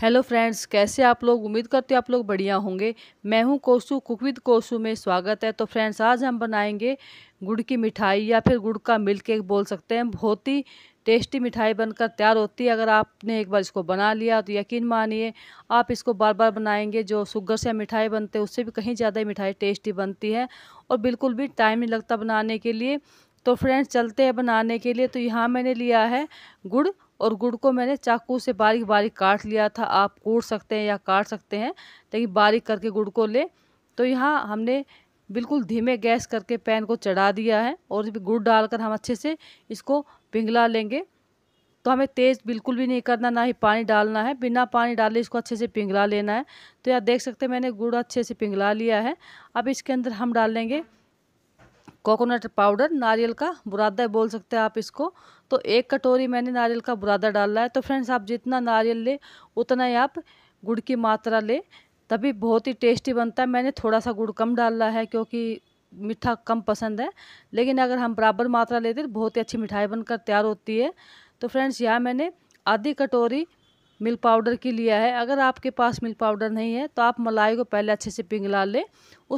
hello friends कैसे आप लोग उम्मीद करते हो आप लोग बढ़िया होंगे मैं हूं कोसू कुक विद कोसू में स्वागत है तो फ्रेंड्स आज हम बनाएंगे गुड़ की मिठाई या फिर गुड़ का मिल्क केक बोल सकते हैं बहुत ही टेस्टी मिठाई बनकर तैयार होती है अगर आपने एक बार इसको बना लिया तो यकीन मानिए आप इसको बार बार बनाएंगे जो शुगर से मिठाई बनते हैं उससे भी कहीं ज़्यादा मिठाई टेस्टी बनती है और बिल्कुल भी टाइम नहीं लगता बनाने के लिए तो फ्रेंड्स चलते हैं बनाने के लिए तो यहाँ मैंने लिया है गुड़ और गुड़ को मैंने चाकू से बारीक बारीक काट लिया था आप कूट सकते हैं या काट सकते हैं ताकि बारीक करके गुड़ को ले तो यहाँ हमने बिल्कुल धीमे गैस करके पैन को चढ़ा दिया है और गुड़ डालकर हम अच्छे से इसको पिघला लेंगे तो हमें तेज़ बिल्कुल भी नहीं करना ना ही पानी डालना है बिना पानी डाले इसको अच्छे से पिघला लेना है तो यहाँ देख सकते हैं मैंने गुड़ अच्छे से पिघला लिया है अब इसके अंदर हम डालेंगे कोकोनट पाउडर नारियल का बुरादा बोल सकते हैं आप इसको तो एक कटोरी मैंने नारियल का बुरादा डाला है तो फ्रेंड्स आप जितना नारियल लें उतना ही आप गुड़ की मात्रा लें तभी बहुत ही टेस्टी बनता है मैंने थोड़ा सा गुड़ कम डाला है क्योंकि मीठा कम पसंद है लेकिन अगर हम बराबर मात्रा लेते तो बहुत ही अच्छी मिठाई बनकर तैयार होती है तो फ्रेंड्स यहाँ मैंने आधी कटोरी मिल्क पाउडर की लिया है अगर आपके पास मिल्क पाउडर नहीं है तो आप मलाई को पहले अच्छे से पिघला लें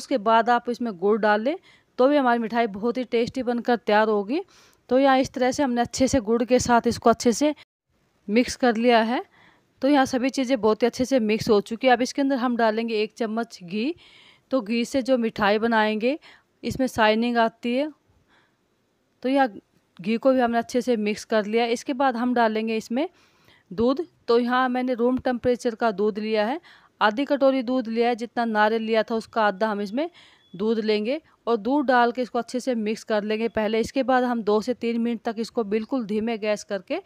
उसके बाद आप इसमें गुड़ डालें तो भी हमारी मिठाई बहुत ही टेस्टी बनकर तैयार होगी तो यहाँ इस तरह से हमने अच्छे से गुड़ के साथ इसको अच्छे से मिक्स कर लिया है तो यहाँ सभी चीज़ें बहुत ही अच्छे से मिक्स हो चुकी है अब इसके अंदर हम डालेंगे एक चम्मच घी तो घी से जो मिठाई बनाएंगे इसमें शाइनिंग आती है तो यहाँ घी को भी हमने अच्छे से मिक्स कर लिया इसके बाद हम डालेंगे इसमें दूध तो यहाँ मैंने रूम टेम्परेचर का दूध लिया है आधी कटोरी दूध लिया है जितना नारियल लिया था उसका आधा हम इसमें दूध लेंगे और दूध डाल के इसको अच्छे से मिक्स कर लेंगे पहले इसके बाद हम दो से तीन मिनट तक इसको बिल्कुल धीमे गैस करके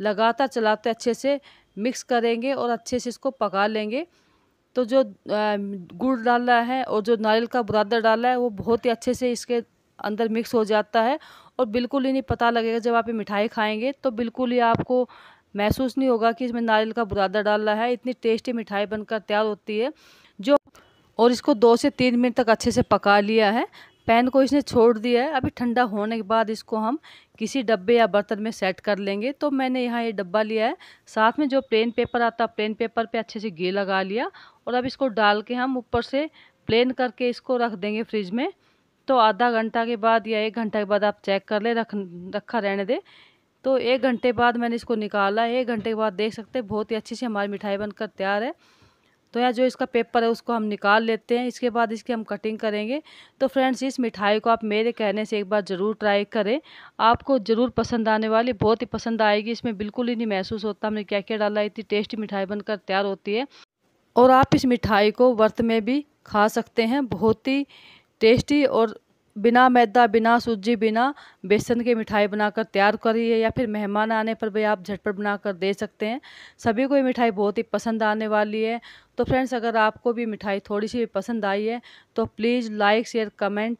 लगातार चलाते अच्छे से मिक्स करेंगे और अच्छे से इसको पका लेंगे तो जो गुड़ डाला है और जो नारियल का बुरादा डाला है वो बहुत ही अच्छे से इसके अंदर मिक्स हो जाता है और बिल्कुल ही नहीं पता लगेगा जब आप ये मिठाई खाएंगे तो बिल्कुल ही आपको महसूस नहीं होगा कि इसमें नारियल का बुरादा डाला है इतनी टेस्टी मिठाई बनकर तैयार होती है जो और इसको दो से तीन मिनट तक अच्छे से पका लिया है पैन को इसने छोड़ दिया है अभी ठंडा होने के बाद इसको हम किसी डब्बे या बर्तन में सेट कर लेंगे तो मैंने यहाँ ये डब्बा लिया है साथ में जो प्लेन पेपर आता है प्लेन पेपर पे अच्छे से घी लगा लिया और अब इसको डाल के हम ऊपर से प्लेन करके इसको रख देंगे फ्रिज में तो आधा घंटा के बाद या एक घंटा के बाद आप चेक कर ले रख रखा रहने दे तो एक घंटे बाद मैंने इसको निकाला एक घंटे के बाद देख सकते बहुत ही अच्छी सी हमारी मिठाई बनकर तैयार है तो यहाँ जो इसका पेपर है उसको हम निकाल लेते हैं इसके बाद इसकी हम कटिंग करेंगे तो फ्रेंड्स इस मिठाई को आप मेरे कहने से एक बार ज़रूर ट्राई करें आपको ज़रूर पसंद आने वाली बहुत ही पसंद आएगी इसमें बिल्कुल ही नहीं महसूस होता हमने क्या क्या डाला इतनी टेस्टी मिठाई बनकर तैयार होती है और आप इस मिठाई को व्रत में भी खा सकते हैं बहुत ही टेस्टी और बिना मैदा बिना सूजी बिना बेसन की मिठाई बनाकर तैयार करिए या फिर मेहमान आने पर भी आप झटपट बनाकर दे सकते हैं सभी को ये मिठाई बहुत ही पसंद आने वाली है तो फ्रेंड्स अगर आपको भी मिठाई थोड़ी सी पसंद आई है तो प्लीज़ लाइक शेयर कमेंट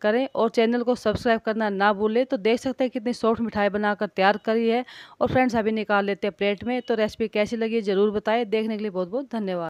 करें और चैनल को सब्सक्राइब करना ना भूलें तो देख सकते हैं कितनी सॉफ्ट मिठाई बनाकर तैयार करी है और फ्रेंड्स अभी निकाल लेते हैं प्लेट में तो रेसिपी कैसी लगी ज़रूर बताएं देखने के लिए बहुत बहुत धन्यवाद